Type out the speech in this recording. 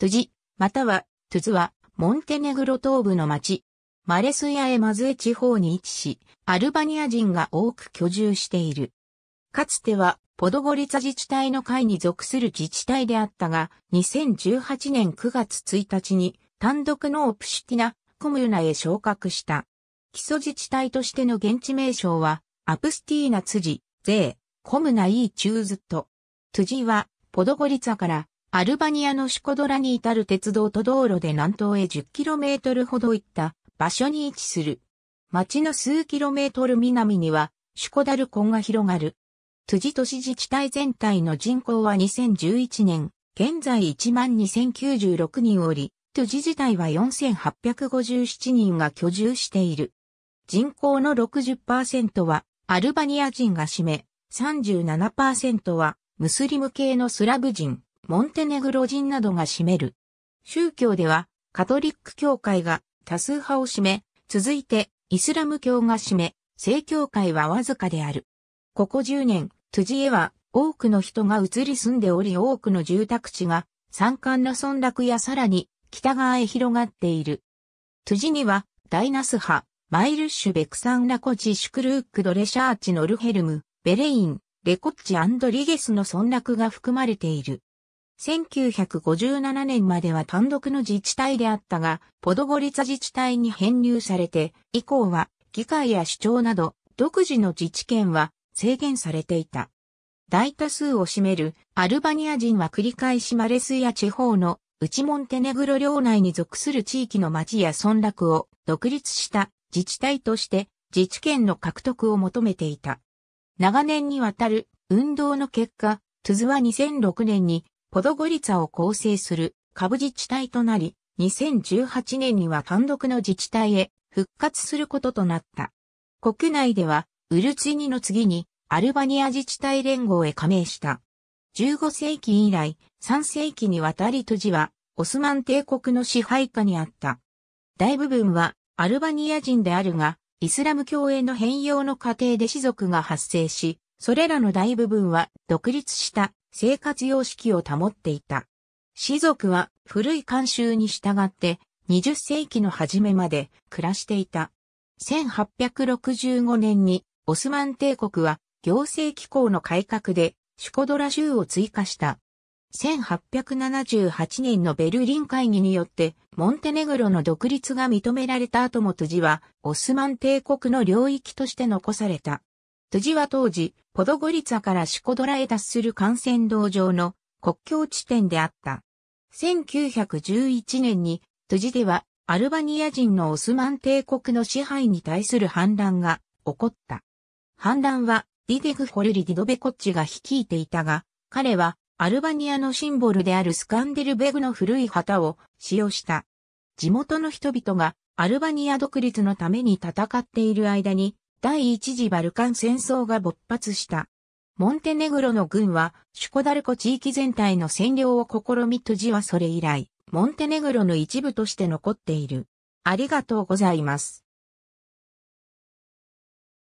トゥジ、または、トゥズは、モンテネグロ東部の町、マレスヤエマズエ地方に位置し、アルバニア人が多く居住している。かつては、ポドゴリツァ自治体の会に属する自治体であったが、2018年9月1日に、単独のオプシティナ・コムユナへ昇格した。基礎自治体としての現地名称は、アプスティーナ辻、ゼー、コムナイーチューズット。は、ポドゴリツァからアルバニアのシュコドラに至る鉄道と道路で南東へ 10km ほど行った場所に位置する。町の数 km 南にはシュコダルコンが広がる。トゥジ都市自治体全体の人口は2011年、現在12,096人おり、トゥジ自体は4,857人が居住している。人口の60%はアルバニア人が占め、37%はムスリム系のスラブ人、モンテネグロ人などが占める。宗教では、カトリック教会が多数派を占め、続いてイスラム教が占め、正教会はわずかである。ここ10年、辻へは多くの人が移り住んでおり多くの住宅地が山間の村落やさらに北側へ広がっている。辻にはダイナス派、マイルッシュベクサンラコチシュクルークドレシャーチノルヘルム、ベレイン、レコッチアンドリゲスの村落が含まれている。1957年までは単独の自治体であったが、ポドゴリツァ自治体に編入されて、以降は議会や市長など独自の自治権は制限されていた。大多数を占めるアルバニア人は繰り返しマレスや地方の内モンテネグロ領内に属する地域の町や村落を独立した自治体として自治権の獲得を求めていた。長年にわたる運動の結果、トゥズは2006年にポドゴリツァを構成する下部自治体となり、2018年には単独の自治体へ復活することとなった。国内では、ウルツィニの次に、アルバニア自治体連合へ加盟した。15世紀以来、3世紀にわたり都市は、オスマン帝国の支配下にあった。大部分は、アルバニア人であるが、イスラム教への変容の過程で士族が発生し、それらの大部分は独立した生活様式を保っていた。氏族は古い慣習に従って20世紀の初めまで暮らしていた。1865年にオスマン帝国は行政機構の改革でシュコドラ州を追加した。1878年のベルリン会議によってモンテネグロの独立が認められた後も辻はオスマン帝国の領域として残された。辻は当時、ポドゴリツァからシコドラへ達する幹線道上の国境地点であった。1911年に、辻ではアルバニア人のオスマン帝国の支配に対する反乱が起こった。反乱はディデグ・ホルリ・ディドベコッチが率いていたが、彼はアルバニアのシンボルであるスカンデルベグの古い旗を使用した。地元の人々がアルバニア独立のために戦っている間に第一次バルカン戦争が勃発した。モンテネグロの軍は、シュコダルコ地域全体の占領を試みとじはそれ以来、モンテネグロの一部として残っている。ありがとうございます。